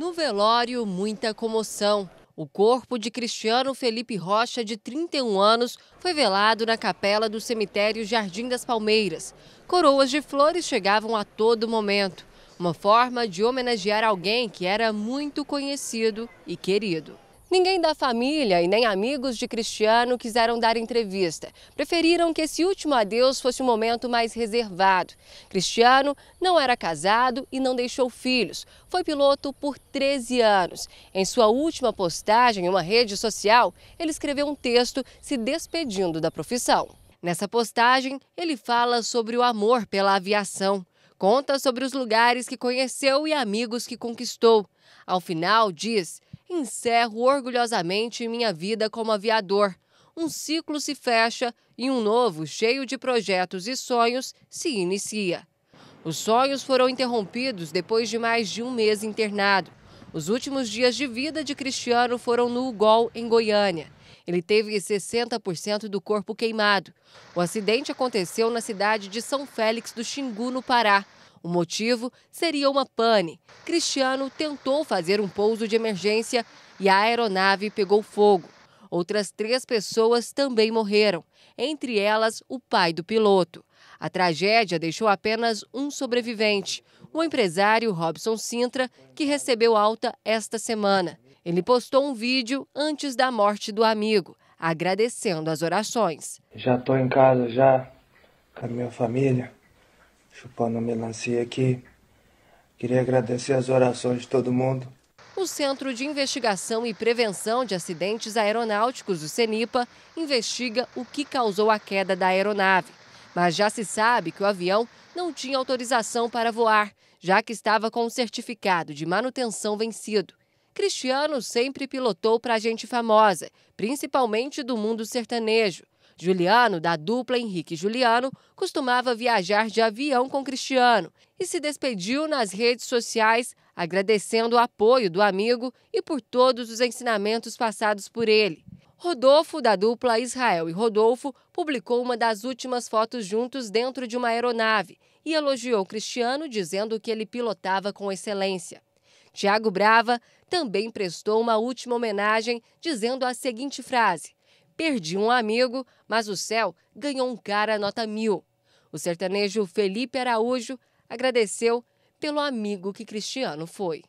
No velório, muita comoção. O corpo de Cristiano Felipe Rocha, de 31 anos, foi velado na capela do cemitério Jardim das Palmeiras. Coroas de flores chegavam a todo momento uma forma de homenagear alguém que era muito conhecido e querido. Ninguém da família e nem amigos de Cristiano quiseram dar entrevista. Preferiram que esse último adeus fosse um momento mais reservado. Cristiano não era casado e não deixou filhos. Foi piloto por 13 anos. Em sua última postagem em uma rede social, ele escreveu um texto se despedindo da profissão. Nessa postagem, ele fala sobre o amor pela aviação. Conta sobre os lugares que conheceu e amigos que conquistou. Ao final, diz encerro orgulhosamente minha vida como aviador. Um ciclo se fecha e um novo, cheio de projetos e sonhos, se inicia. Os sonhos foram interrompidos depois de mais de um mês internado. Os últimos dias de vida de Cristiano foram no Ugol, em Goiânia. Ele teve 60% do corpo queimado. O acidente aconteceu na cidade de São Félix do Xingu, no Pará. O motivo seria uma pane. Cristiano tentou fazer um pouso de emergência e a aeronave pegou fogo. Outras três pessoas também morreram, entre elas o pai do piloto. A tragédia deixou apenas um sobrevivente, o empresário Robson Sintra, que recebeu alta esta semana. Ele postou um vídeo antes da morte do amigo, agradecendo as orações. Já estou em casa, já, com a minha família chupando melancia aqui. Queria agradecer as orações de todo mundo. O Centro de Investigação e Prevenção de Acidentes Aeronáuticos, o CENIPA, investiga o que causou a queda da aeronave. Mas já se sabe que o avião não tinha autorização para voar, já que estava com o certificado de manutenção vencido. Cristiano sempre pilotou para gente famosa, principalmente do mundo sertanejo. Juliano, da dupla Henrique e Juliano, costumava viajar de avião com Cristiano e se despediu nas redes sociais agradecendo o apoio do amigo e por todos os ensinamentos passados por ele. Rodolfo, da dupla Israel e Rodolfo, publicou uma das últimas fotos juntos dentro de uma aeronave e elogiou Cristiano, dizendo que ele pilotava com excelência. Tiago Brava também prestou uma última homenagem, dizendo a seguinte frase: Perdi um amigo, mas o céu ganhou um cara nota mil. O sertanejo Felipe Araújo agradeceu pelo amigo que Cristiano foi.